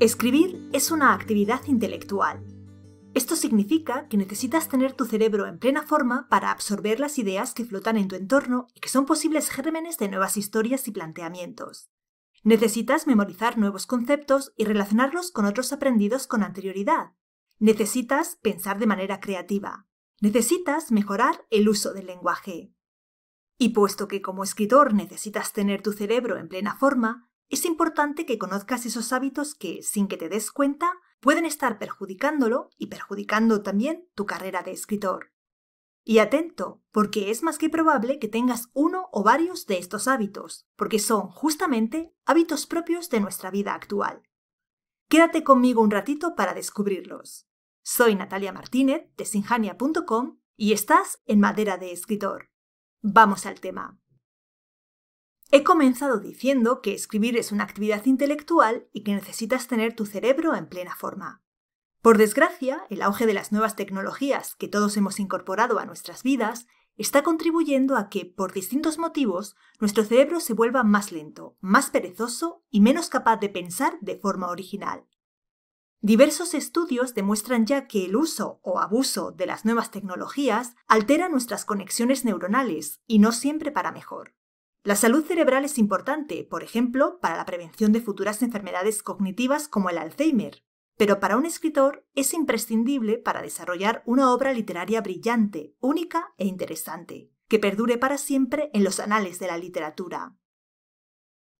Escribir es una actividad intelectual. Esto significa que necesitas tener tu cerebro en plena forma para absorber las ideas que flotan en tu entorno y que son posibles gérmenes de nuevas historias y planteamientos. Necesitas memorizar nuevos conceptos y relacionarlos con otros aprendidos con anterioridad. Necesitas pensar de manera creativa. Necesitas mejorar el uso del lenguaje. Y puesto que como escritor necesitas tener tu cerebro en plena forma, es importante que conozcas esos hábitos que, sin que te des cuenta, pueden estar perjudicándolo y perjudicando también tu carrera de escritor. Y atento, porque es más que probable que tengas uno o varios de estos hábitos, porque son justamente hábitos propios de nuestra vida actual. Quédate conmigo un ratito para descubrirlos. Soy Natalia Martínez de sinjania.com y estás en Madera de Escritor. Vamos al tema. He comenzado diciendo que escribir es una actividad intelectual y que necesitas tener tu cerebro en plena forma. Por desgracia, el auge de las nuevas tecnologías que todos hemos incorporado a nuestras vidas está contribuyendo a que, por distintos motivos, nuestro cerebro se vuelva más lento, más perezoso y menos capaz de pensar de forma original. Diversos estudios demuestran ya que el uso o abuso de las nuevas tecnologías altera nuestras conexiones neuronales y no siempre para mejor. La salud cerebral es importante, por ejemplo, para la prevención de futuras enfermedades cognitivas como el Alzheimer, pero para un escritor es imprescindible para desarrollar una obra literaria brillante, única e interesante, que perdure para siempre en los anales de la literatura.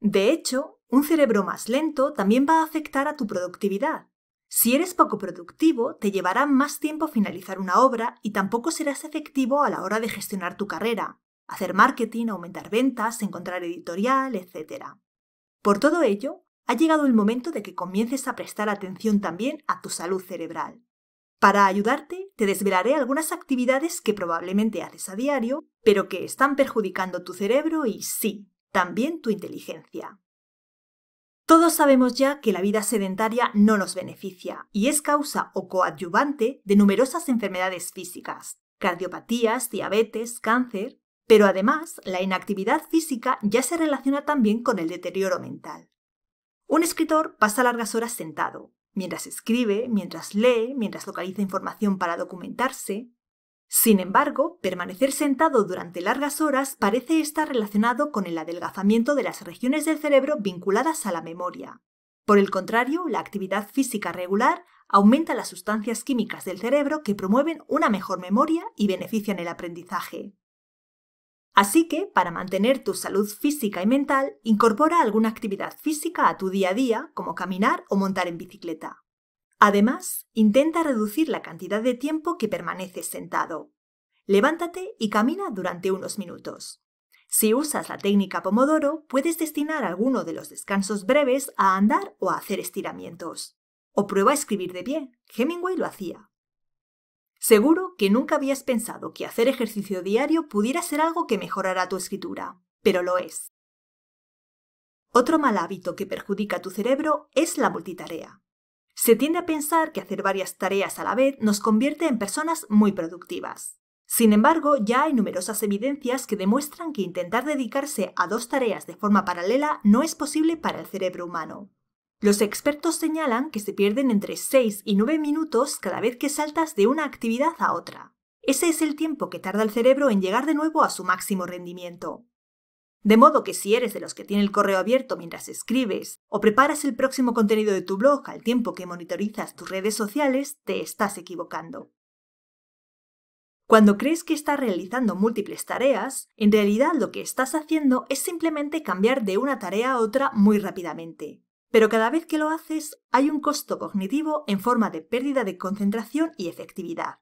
De hecho, un cerebro más lento también va a afectar a tu productividad. Si eres poco productivo, te llevará más tiempo finalizar una obra y tampoco serás efectivo a la hora de gestionar tu carrera, hacer marketing, aumentar ventas, encontrar editorial, etc. Por todo ello, ha llegado el momento de que comiences a prestar atención también a tu salud cerebral. Para ayudarte, te desvelaré algunas actividades que probablemente haces a diario, pero que están perjudicando tu cerebro y sí, también tu inteligencia. Todos sabemos ya que la vida sedentaria no nos beneficia y es causa o coadyuvante de numerosas enfermedades físicas, cardiopatías, diabetes, cáncer, pero además, la inactividad física ya se relaciona también con el deterioro mental. Un escritor pasa largas horas sentado, mientras escribe, mientras lee, mientras localiza información para documentarse. Sin embargo, permanecer sentado durante largas horas parece estar relacionado con el adelgazamiento de las regiones del cerebro vinculadas a la memoria. Por el contrario, la actividad física regular aumenta las sustancias químicas del cerebro que promueven una mejor memoria y benefician el aprendizaje. Así que, para mantener tu salud física y mental, incorpora alguna actividad física a tu día a día, como caminar o montar en bicicleta. Además, intenta reducir la cantidad de tiempo que permaneces sentado. Levántate y camina durante unos minutos. Si usas la técnica Pomodoro, puedes destinar alguno de los descansos breves a andar o a hacer estiramientos. O prueba a escribir de pie. Hemingway lo hacía. Seguro que nunca habías pensado que hacer ejercicio diario pudiera ser algo que mejorara tu escritura, pero lo es. Otro mal hábito que perjudica tu cerebro es la multitarea. Se tiende a pensar que hacer varias tareas a la vez nos convierte en personas muy productivas. Sin embargo, ya hay numerosas evidencias que demuestran que intentar dedicarse a dos tareas de forma paralela no es posible para el cerebro humano. Los expertos señalan que se pierden entre 6 y 9 minutos cada vez que saltas de una actividad a otra. Ese es el tiempo que tarda el cerebro en llegar de nuevo a su máximo rendimiento. De modo que si eres de los que tiene el correo abierto mientras escribes o preparas el próximo contenido de tu blog al tiempo que monitorizas tus redes sociales, te estás equivocando. Cuando crees que estás realizando múltiples tareas, en realidad lo que estás haciendo es simplemente cambiar de una tarea a otra muy rápidamente pero cada vez que lo haces hay un costo cognitivo en forma de pérdida de concentración y efectividad.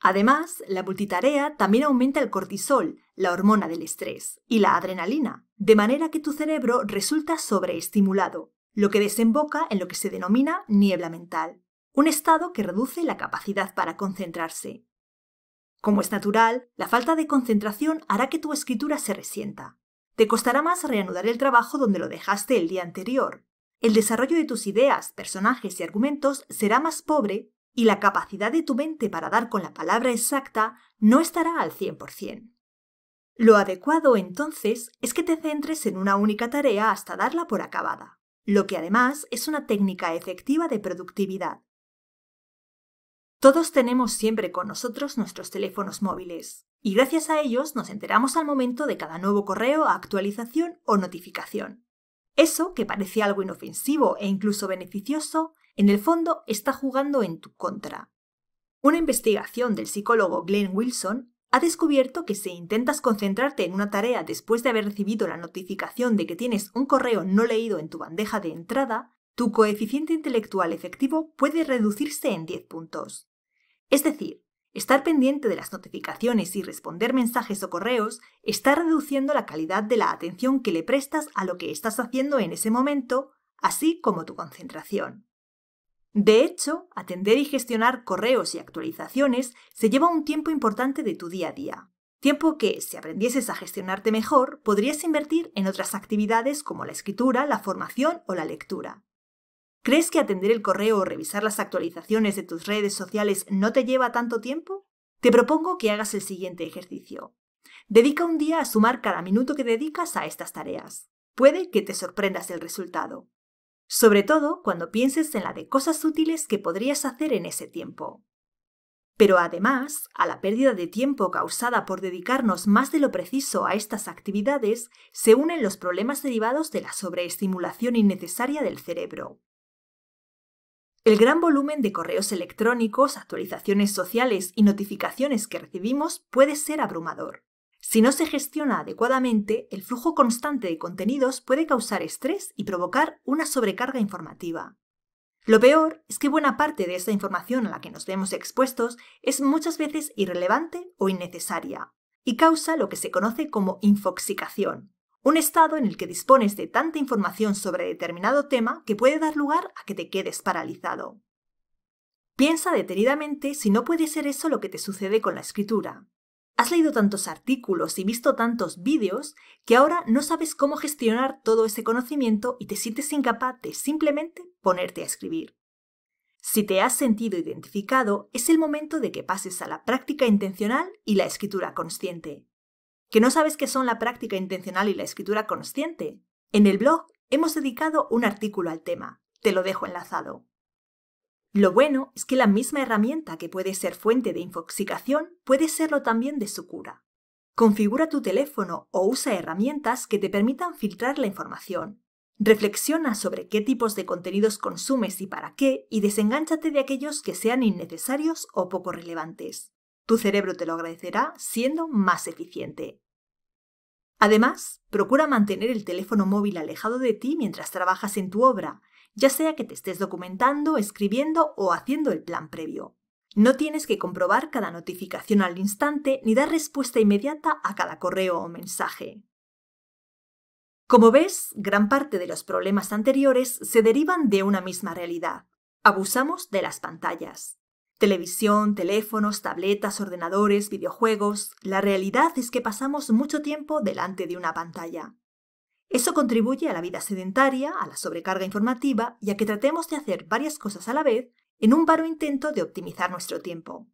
Además, la multitarea también aumenta el cortisol, la hormona del estrés, y la adrenalina, de manera que tu cerebro resulta sobreestimulado, lo que desemboca en lo que se denomina niebla mental, un estado que reduce la capacidad para concentrarse. Como es natural, la falta de concentración hará que tu escritura se resienta, te costará más reanudar el trabajo donde lo dejaste el día anterior. El desarrollo de tus ideas, personajes y argumentos será más pobre y la capacidad de tu mente para dar con la palabra exacta no estará al 100%. Lo adecuado entonces es que te centres en una única tarea hasta darla por acabada, lo que además es una técnica efectiva de productividad. Todos tenemos siempre con nosotros nuestros teléfonos móviles y gracias a ellos nos enteramos al momento de cada nuevo correo, actualización o notificación. Eso, que parece algo inofensivo e incluso beneficioso, en el fondo está jugando en tu contra. Una investigación del psicólogo Glenn Wilson ha descubierto que si intentas concentrarte en una tarea después de haber recibido la notificación de que tienes un correo no leído en tu bandeja de entrada, tu coeficiente intelectual efectivo puede reducirse en 10 puntos. Es decir, Estar pendiente de las notificaciones y responder mensajes o correos está reduciendo la calidad de la atención que le prestas a lo que estás haciendo en ese momento, así como tu concentración. De hecho, atender y gestionar correos y actualizaciones se lleva un tiempo importante de tu día a día, tiempo que, si aprendieses a gestionarte mejor, podrías invertir en otras actividades como la escritura, la formación o la lectura. ¿Crees que atender el correo o revisar las actualizaciones de tus redes sociales no te lleva tanto tiempo? Te propongo que hagas el siguiente ejercicio. Dedica un día a sumar cada minuto que dedicas a estas tareas. Puede que te sorprendas el resultado. Sobre todo cuando pienses en la de cosas útiles que podrías hacer en ese tiempo. Pero además, a la pérdida de tiempo causada por dedicarnos más de lo preciso a estas actividades, se unen los problemas derivados de la sobreestimulación innecesaria del cerebro. El gran volumen de correos electrónicos, actualizaciones sociales y notificaciones que recibimos puede ser abrumador. Si no se gestiona adecuadamente, el flujo constante de contenidos puede causar estrés y provocar una sobrecarga informativa. Lo peor es que buena parte de esa información a la que nos vemos expuestos es muchas veces irrelevante o innecesaria, y causa lo que se conoce como infoxicación, un estado en el que dispones de tanta información sobre determinado tema que puede dar lugar a que te quedes paralizado. Piensa detenidamente si no puede ser eso lo que te sucede con la escritura. Has leído tantos artículos y visto tantos vídeos que ahora no sabes cómo gestionar todo ese conocimiento y te sientes incapaz de simplemente ponerte a escribir. Si te has sentido identificado, es el momento de que pases a la práctica intencional y la escritura consciente que no sabes qué son la práctica intencional y la escritura consciente, en el blog hemos dedicado un artículo al tema. Te lo dejo enlazado. Lo bueno es que la misma herramienta que puede ser fuente de infoxicación puede serlo también de su cura. Configura tu teléfono o usa herramientas que te permitan filtrar la información. Reflexiona sobre qué tipos de contenidos consumes y para qué y desengánchate de aquellos que sean innecesarios o poco relevantes. Tu cerebro te lo agradecerá siendo más eficiente. Además, procura mantener el teléfono móvil alejado de ti mientras trabajas en tu obra, ya sea que te estés documentando, escribiendo o haciendo el plan previo. No tienes que comprobar cada notificación al instante ni dar respuesta inmediata a cada correo o mensaje. Como ves, gran parte de los problemas anteriores se derivan de una misma realidad. Abusamos de las pantallas. Televisión, teléfonos, tabletas, ordenadores, videojuegos. La realidad es que pasamos mucho tiempo delante de una pantalla. Eso contribuye a la vida sedentaria, a la sobrecarga informativa y a que tratemos de hacer varias cosas a la vez en un varo intento de optimizar nuestro tiempo.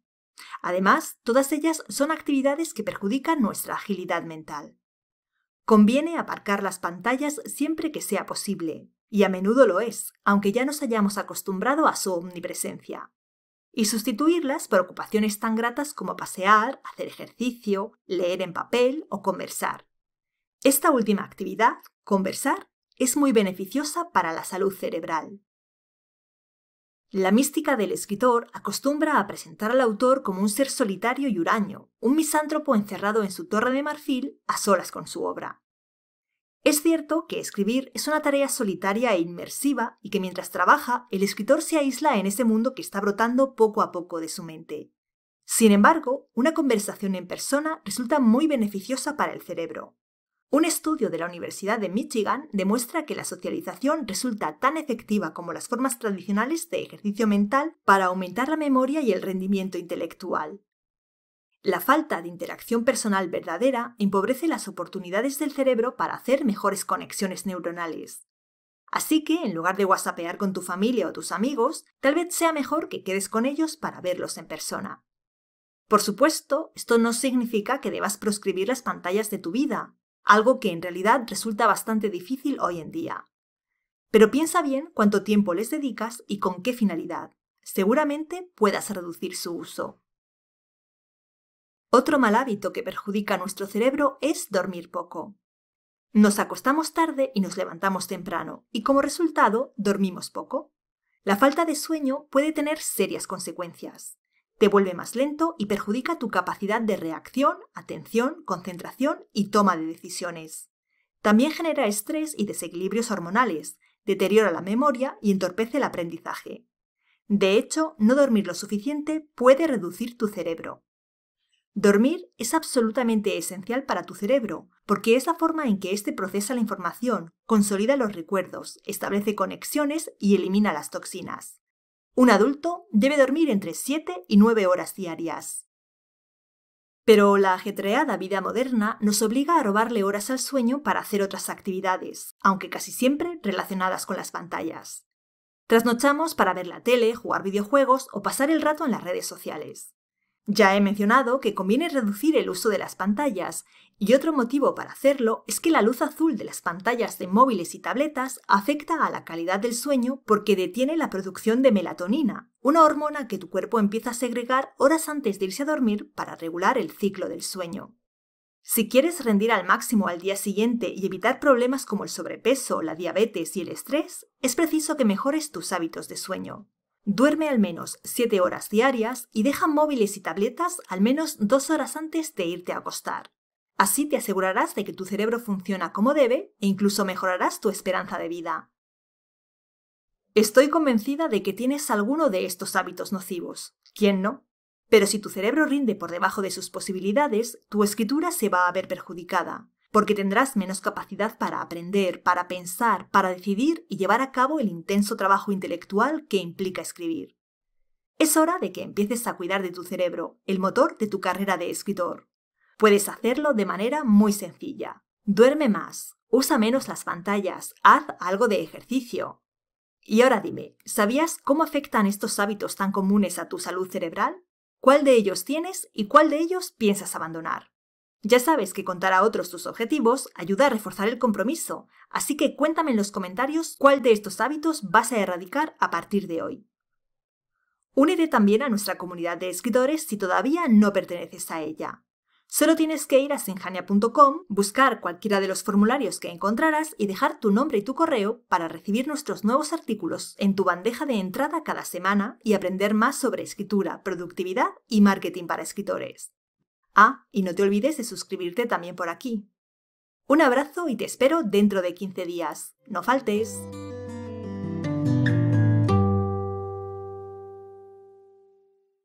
Además, todas ellas son actividades que perjudican nuestra agilidad mental. Conviene aparcar las pantallas siempre que sea posible, y a menudo lo es, aunque ya nos hayamos acostumbrado a su omnipresencia y sustituirlas por ocupaciones tan gratas como pasear, hacer ejercicio, leer en papel o conversar. Esta última actividad, conversar, es muy beneficiosa para la salud cerebral. La mística del escritor acostumbra a presentar al autor como un ser solitario y huraño, un misántropo encerrado en su torre de marfil a solas con su obra. Es cierto que escribir es una tarea solitaria e inmersiva y que mientras trabaja, el escritor se aísla en ese mundo que está brotando poco a poco de su mente. Sin embargo, una conversación en persona resulta muy beneficiosa para el cerebro. Un estudio de la Universidad de Michigan demuestra que la socialización resulta tan efectiva como las formas tradicionales de ejercicio mental para aumentar la memoria y el rendimiento intelectual. La falta de interacción personal verdadera empobrece las oportunidades del cerebro para hacer mejores conexiones neuronales. Así que, en lugar de whatsappear con tu familia o tus amigos, tal vez sea mejor que quedes con ellos para verlos en persona. Por supuesto, esto no significa que debas proscribir las pantallas de tu vida, algo que en realidad resulta bastante difícil hoy en día. Pero piensa bien cuánto tiempo les dedicas y con qué finalidad. Seguramente puedas reducir su uso. Otro mal hábito que perjudica nuestro cerebro es dormir poco. Nos acostamos tarde y nos levantamos temprano, y como resultado dormimos poco. La falta de sueño puede tener serias consecuencias. Te vuelve más lento y perjudica tu capacidad de reacción, atención, concentración y toma de decisiones. También genera estrés y desequilibrios hormonales, deteriora la memoria y entorpece el aprendizaje. De hecho, no dormir lo suficiente puede reducir tu cerebro. Dormir es absolutamente esencial para tu cerebro, porque es la forma en que éste procesa la información, consolida los recuerdos, establece conexiones y elimina las toxinas. Un adulto debe dormir entre 7 y 9 horas diarias. Pero la ajetreada vida moderna nos obliga a robarle horas al sueño para hacer otras actividades, aunque casi siempre relacionadas con las pantallas. Trasnochamos para ver la tele, jugar videojuegos o pasar el rato en las redes sociales. Ya he mencionado que conviene reducir el uso de las pantallas, y otro motivo para hacerlo es que la luz azul de las pantallas de móviles y tabletas afecta a la calidad del sueño porque detiene la producción de melatonina, una hormona que tu cuerpo empieza a segregar horas antes de irse a dormir para regular el ciclo del sueño. Si quieres rendir al máximo al día siguiente y evitar problemas como el sobrepeso, la diabetes y el estrés, es preciso que mejores tus hábitos de sueño. Duerme al menos 7 horas diarias y deja móviles y tabletas al menos 2 horas antes de irte a acostar. Así te asegurarás de que tu cerebro funciona como debe e incluso mejorarás tu esperanza de vida. Estoy convencida de que tienes alguno de estos hábitos nocivos. ¿Quién no? Pero si tu cerebro rinde por debajo de sus posibilidades, tu escritura se va a ver perjudicada porque tendrás menos capacidad para aprender, para pensar, para decidir y llevar a cabo el intenso trabajo intelectual que implica escribir. Es hora de que empieces a cuidar de tu cerebro, el motor de tu carrera de escritor. Puedes hacerlo de manera muy sencilla. Duerme más, usa menos las pantallas, haz algo de ejercicio. Y ahora dime, ¿sabías cómo afectan estos hábitos tan comunes a tu salud cerebral? ¿Cuál de ellos tienes y cuál de ellos piensas abandonar? Ya sabes que contar a otros tus objetivos ayuda a reforzar el compromiso, así que cuéntame en los comentarios cuál de estos hábitos vas a erradicar a partir de hoy. Únete también a nuestra comunidad de escritores si todavía no perteneces a ella. Solo tienes que ir a sinjania.com, buscar cualquiera de los formularios que encontrarás y dejar tu nombre y tu correo para recibir nuestros nuevos artículos en tu bandeja de entrada cada semana y aprender más sobre escritura, productividad y marketing para escritores. Ah, y no te olvides de suscribirte también por aquí. Un abrazo y te espero dentro de 15 días. No faltes.